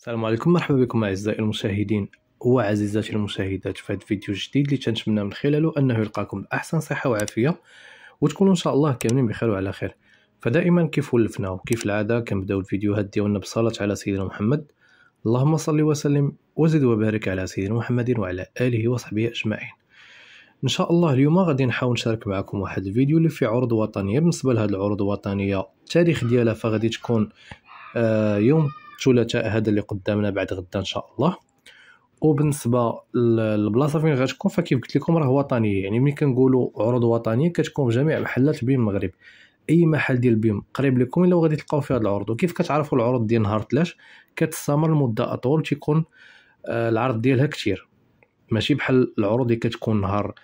السلام عليكم مرحبا بكم اعزائي المشاهدين وعزيزاتي المشاهدات في هذا الفيديو الجديد اللي تنتمنى من خلاله انه يلقاكم باحسن صحه وعافيه وتكونوا ان شاء الله كاملين بخير وعلى خير فدائما كيف ولفنا وكيف العاده كنبداو الفيديوهات ديالنا بالصلاه على سيدنا محمد اللهم صل وسلم وزد وبارك على سيدنا محمد وعلى اله وصحبه اجمعين ان شاء الله اليوم غادي نحاول نشارك معكم واحد الفيديو اللي فيه عروض وطنيه بالنسبه لهذه العروض الوطنيه التاريخ ديالها فغادي تكون آه يوم الثلاثاء هذا اللي قدامنا بعد غدا ان شاء الله وبالنسبه للبلاصه فين غتكون فكيف قلت لكم راه وطنيه يعني ملي كنقولوا عروض وطنيه كتكون في جميع محلات بيم المغرب اي محل ديال بيم قريب لكم الا غادي تلقاو فيه هذا العروض وكيف كتعرفوا العروض ديال نهار ثلاث كتستمر لمده اطول تيكون آه، العرض ديالها كثير ماشي بحال العروض اللي كتكون نهار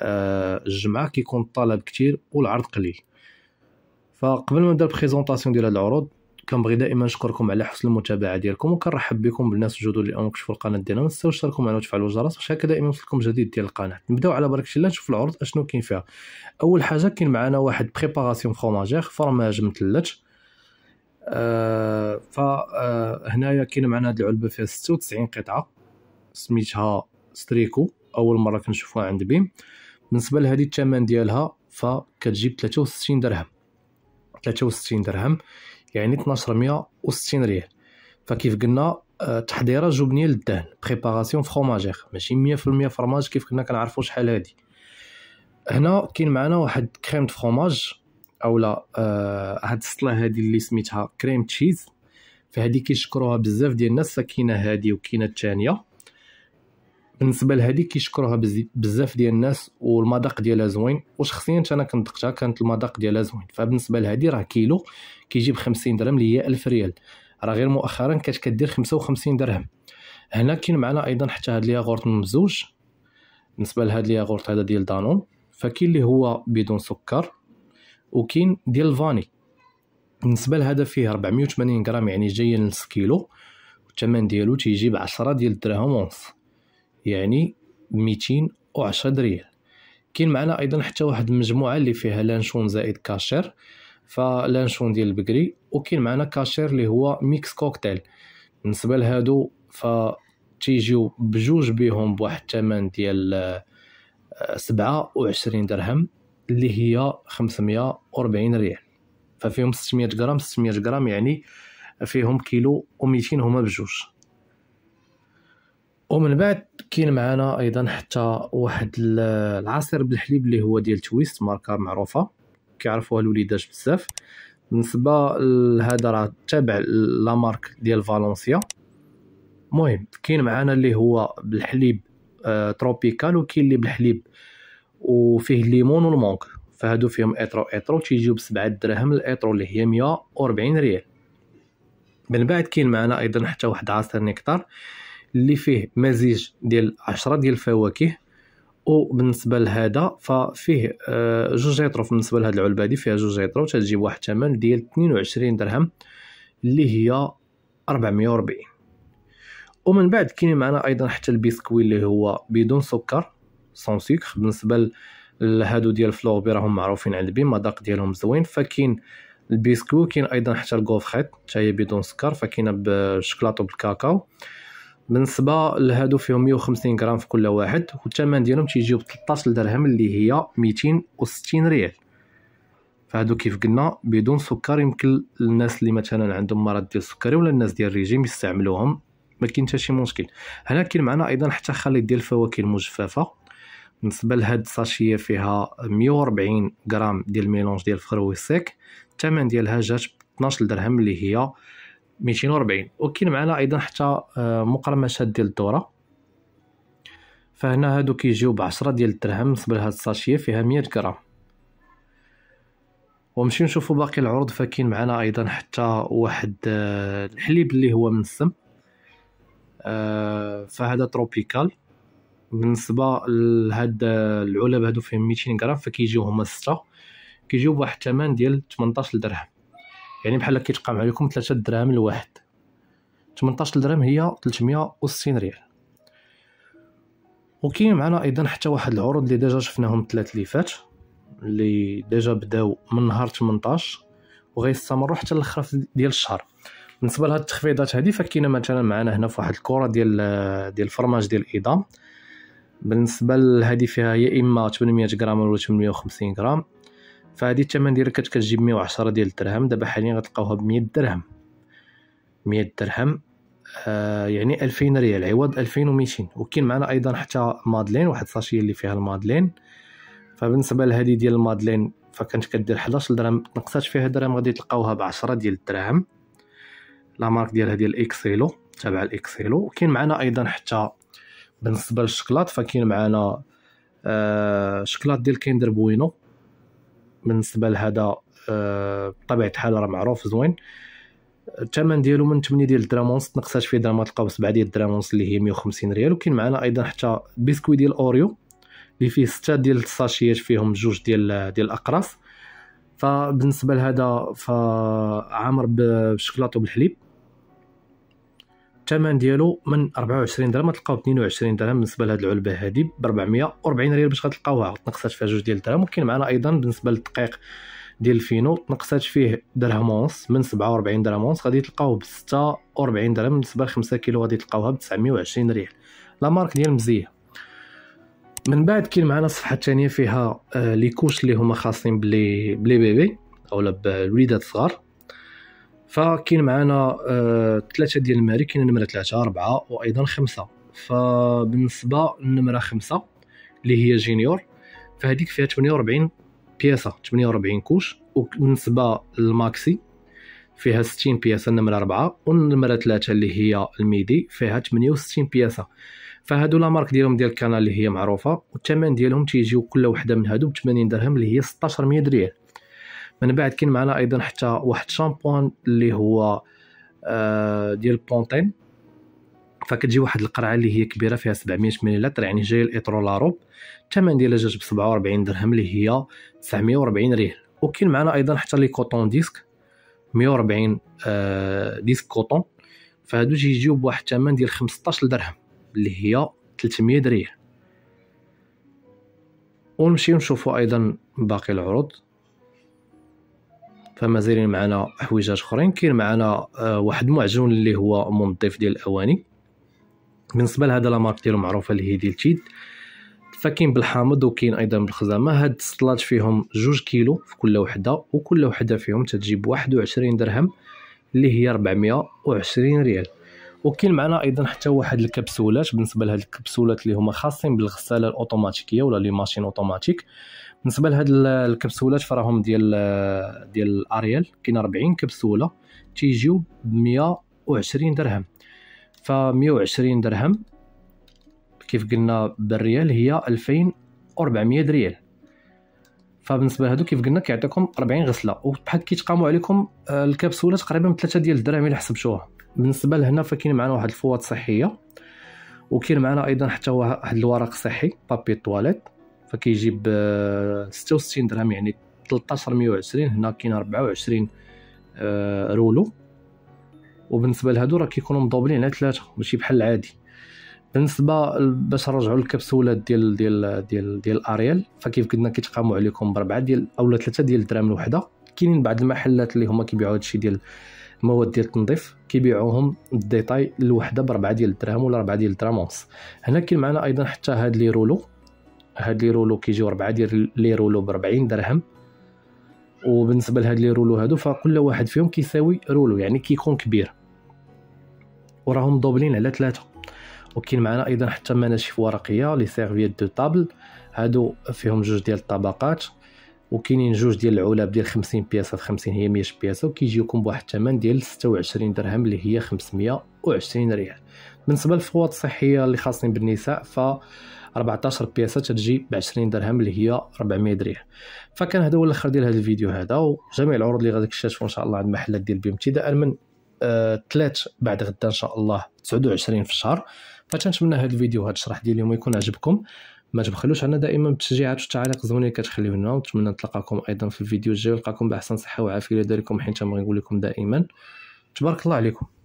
آه، الجمعه كيكون الطلب كثير والعرض قليل فقبل ما نبدا البريزونطاسيون ديال هاد العروض كنبغي دائما نشكركم على حسن المتابعه ديالكم وكنرحب بكم بالناس الجدد اللي امكم القناه ديالنا ما تنساوش تشتركوا معنا وتفعلوا الجرس باش هكا دائما يوصلكم جديد ديال القناه نبداو على بركه الله نشوف العروض اشنو كاين فيها اول حاجه كاين معنا واحد بريباراسيون فروماجير فرماج مثلج آه فهنايا آه، كاين معنا هاد العلبه فيها 96 قطعه سميتها ستريكو اول مره كنشوفوها عند بيم بالنسبه لهذه الثمن ديالها فكتجيب 63 درهم 63 درهم يعني 1260 ريال فكيف قلنا آه، تحضيره جبنيه للدهن بريباراسيون فروماجير ماشي 100% فرماج كيف كنا كنعرفوا شحال هادي هنا كاين معنا واحد كريم فروماج اولا آه هاد السطله هادي اللي سميتها كريم تشيز فهادي كيشكروها بزاف ديال الناس كاينه هادي وكاينه الثانيه بالنسبه لهذه كيشكروها بزاف ديال الناس والمذاق ديالها زوين وشخصيا انا كنذقتها كانت المذاق ديالها زوين فبالنسبه لهذه راه كيلو كيجي 50 درهم اللي هي 1000 ريال راه غير مؤخرا كانت كدير 55 درهم هنا كاين معنا ايضا حتى هاد الياغورت ممزوج بالنسبه لهاد الياغورت هذا ديال دانون فكاين اللي هو بدون سكر وكاين ديال الفاني بالنسبه لهذا فيه 480 غرام يعني جايين نص كيلو الثمن ديالو تيجي ب 10 ديال الدراهم ونص يعني 210 ريال كاين معنا ايضا حتى واحد المجموعه اللي فيها لانشون زائد كاشير فلانشون ديال البكري وكاين معنا كاشير اللي هو ميكس كوكتيل بالنسبه لهادو ف تيجيو بجوج بهم بواحد الثمن ديال آه، سبعة وعشرين درهم اللي هي خمسمية وربعين ريال ففيهم ستمية غرام ستمية غرام يعني فيهم كيلو وميتين هما بجوج ومن بعد كاين معنا ايضا حتى واحد العصير بالحليب اللي هو ديال تويست ماركه معروفه كيعرفوها الوليدات بزاف بالنسبه لهذا راه تابع لا مارك ديال فالنسيا المهم كاين معنا اللي هو بالحليب آه تروبيكال وكاين اللي بالحليب وفيه الليمون والمونك فهادو فيهم اترو اترو تيجيو بسبعة دراهم الاترو اللي هي 140 ريال من بعد كاين معنا ايضا حتى واحد عصير نكتار اللي فيه مزيج ديال 10 ديال الفواكه وبالنسبه لهذا ففيه آه، جوج يطرو بالنسبه لهاد العلبه هذه فيها جوج يطرو تجيب واحد الثمن ديال 22 درهم اللي هي 440 ومن بعد كاين معنا ايضا حتى البسكوي اللي هو بدون سكر سون سكر بالنسبه لهادو ديال فلوربي راهم معروفين عند بي المذاق ديالهم زوين فكاين البيسكو كاين ايضا حتى الكوفخيت حتى هي بدون سكر فكاينه بالشكلاطه وبالكاكاو بالنسبه لهادو فيهم 150 غرام في كل واحد والثمن ديالهم تيجيو ب 13 درهم اللي هي 260 ريال فهادو كيف قلنا بدون سكر يمكن للناس اللي مثلا عندهم مرض ديال السكري ولا الناس ديال الريجيم يستعملوهم ما كاين حتى شي مشكل هنا كاين معنا ايضا حتى خليط ديال الفواكه المجففه بالنسبه لهاد الساشيه فيها 140 غرام ديال ميلونج ديال الفروي سيك الثمن ديالها جات ب 12 درهم اللي هي 240 وكاين معنا ايضا حتى آه، مقرمشات ديال الدوره فهنا هادو كيجيو ب 10 ديال الدرهم نصبر هاد الساشيه فيها 100 غرام نمشيو نشوفو باقي العروض فكاين معنا ايضا حتى واحد آه، الحليب اللي هو من السم آه، فهذا تروبيكال بالنسبه لهاد العلب هادو فيهم 200 غرام فكيجيو هما 6 كيجيو بواحد الثمن ديال 18 درهم يعني بحال كيتقام عليكم 3 دراهم الواحد 18 درهم هي 360 ريال وكاين معنا ايضا حتى واحد العروض اللي ديجا شفناهم الثلاث اللي فات اللي ديجا بداو من نهار 18 وغيستمروا حتى الاخر ديال الشهر بالنسبه لهاد التخفيضات هادي فكاينه مثلا معنا هنا في واحد الكره ديال ديال الفرماج ديال الاضام بالنسبه لهادي فيها يا اما 800 غرام ولا 850 غرام فهادي الثمن ديالها كانت كتجيب 110 ديال الدرهم دابا حاليا غتلقاوها ب 100 درهم 100 درهم آه يعني 2000 ريال عوض 2200 وكاين معنا ايضا حتى مادلين واحد الساشيه اللي فيها المادلين فبالنسبه لهذه ديال المادلين فكانت كدير 11 درهم تنقصات فيها درهم غادي تلقاوها ب 10 ديال الدراهم لا مارك ديالها ديال اكسيلو تابع الاكسيلو وكاين معنا ايضا حتى بالنسبه للشكلاط فكاين معنا آه شكلاط ديال كيندر بوينو بالنسبه لهذا آه، بطبيعه الحال راه معروف زوين الثمن ديالو من 8 ديال الدرامونس تنقصاش تنقصات فيه درامات تلقاو سبعه ديال الدرامونس اللي هي 150 ريال وكاين معنا ايضا حتى بيسكوي ديال اوريو اللي فيه 6 ديال الساشيات فيهم جوج ديال ديال الاقراص فبالنسبه لهذا فعامر بالشكلاط وبالحليب الثمن ديالو من 24 درهم غتلقاو 22 درهم بالنسبه لهاد العلبه هادي ب 440 ريال باش غتلقاوها تنقصات فيها جوج ديال الدراهم وكاين معنا ايضا بالنسبه للدقيق ديال الفينو تنقصات فيه درهم ونص من 47 درهم ونص غادي تلقاوه ب 46 درهم بالنسبه ل 5 كيلو غادي تلقاوها ب 920 ريال لا مارك ديال مزيه من بعد كاين معنا الصفحه الثانيه فيها آه لي كوش اللي هما خاصين بلي بلي بيبي اولا بالوليدات الصغار فكاين معنا ثلاثه آه، ديال المهاري كاين نمره ثلاثه اربعه وايضا خمسه فبالنسبه للنمره خمسه اللي هي جينيور فهذيك فيها 48 بياسه 48 كوش وبالنسبه للماكسي فيها 60 بياسه النمره 4 والنمره 3 اللي هي الميدي فيها 68 بياسه فهادو لا مارك ديالهم ديال الكانال اللي هي معروفه والثمن ديالهم تيجيو كل وحده من هادو ب 80 درهم اللي هي 1600 ريال من بعد كاين معنا ايضا حتى واحد شامبوان اللي هو آه، ديال بونتين فكتجي واحد القرعه اللي هي كبيره فيها 700 لتر يعني جاي الايترو لاروب الثمن ديالها جات ب 47 درهم اللي هي 940 ريال وكاين معنا ايضا حتى لي كوطون ديسك 140 آه، ديسك كوطون فهادو تيجيو بواحد الثمن ديال 15 درهم اللي هي 300 ريال ونمشيو نشوفوا ايضا باقي العروض فمازالين معنا حويجات اخرين كاين معنا آه، واحد معجون اللي هو منظف ديال الاواني بالنسبه لهذا لامارك ديالو معروفه اللي هي ديال تيد فكاين بالحامض وكاين ايضا بالخزامه هاد السطلات فيهم جوج كيلو في كل وحده وكل وحده فيهم تجيب واحد درهم اللي هي 420 ريال وكاين معنا ايضا حتى واحد الكبسولات بالنسبه لهاد الكبسولات اللي هما خاصين بالغساله الاوتوماتيكيه ولا لي ماشين اوتوماتيك بالنسبه لهاد الكبسولات فراهم ديال ديال الاريال كاين 40 كبسوله تيجيو ب 120 درهم ف 120 درهم كيف قلنا بالريال هي 2400 ريال فبالنسبه لهادو كيف قلنا كيعطيكم 40 غسله وبحال كيتقاموا عليكم آه، الكبسوله تقريبا ب 3 ديال الدراهم الا حسبتوها بالنسبه لهنا فكاين معنا واحد الفوط صحيه وكاين معنا ايضا حتى واحد الورق صحي بابي طواليت فكيجي ب 66 آه، درهم يعني 13 120 هنا كاين 24 آه، رولو وبالنسبه لهادو راه كيكونوا مضوبلين على ثلاثه ماشي بحال العادي بالنسبه باش نرجعوا للكبسولات ديال ديال ديال ديال اريال فكيف قلنا كيتقاموا عليكم باربعه ديال اولا ثلاثه ديال الدراهم الوحده كاينين بعض المحلات اللي هما كيبيعوا هادشي ديال المواد ديال التنظيف كيبيعوهم الديتاي الوحده باربعه ديال الدراهم ولا اربعه ديال الدراهم ونص هنا كاين معنا ايضا حتى هاد لي رولو هاد لي رولو كيجيو ربعه ديال لي رولو ب 40 درهم وبالنسبه لهاد لي رولو هادو فكل واحد فيهم كيساوي رولو يعني كيكون كبير وراهم دوبلين على ثلاثه وكاين معنا ايضا حتى مناشف ورقيه لي سيرفيت دو طابل هادو فيهم جوج ديال الطبقات وكاينين جوج ديال العلب ديال 50 بياسه في 50 هي 100 بياسه وكيجيوكم بواحد الثمن ديال 26 درهم اللي هي 520 ريال بالنسبه للفوط الصحيه اللي خاصين بالنساء ف 14 بياسه تجي ب 20 درهم اللي هي 400 درهم فكان هذا هو الاخر ديال هذا الفيديو هذا وجميع العروض اللي غادي تكتشفوا ان شاء الله عند محلات ديال بيم ابتداء من آه 3 بعد غدا ان شاء الله 29 في الشهر فتنتمنى هذا الفيديو هذا الشرح ديال اليوم يكون عجبكم ما تبخلوش عنا دائما بالتشجيعات والتعاليق زوينين كتخليو لنا ونتمنى نتلاقاكم ايضا في الفيديو الجاي ونلقاكم باحسن صحه وعافيه لداركم حيت غنقول لكم دائما تبارك الله عليكم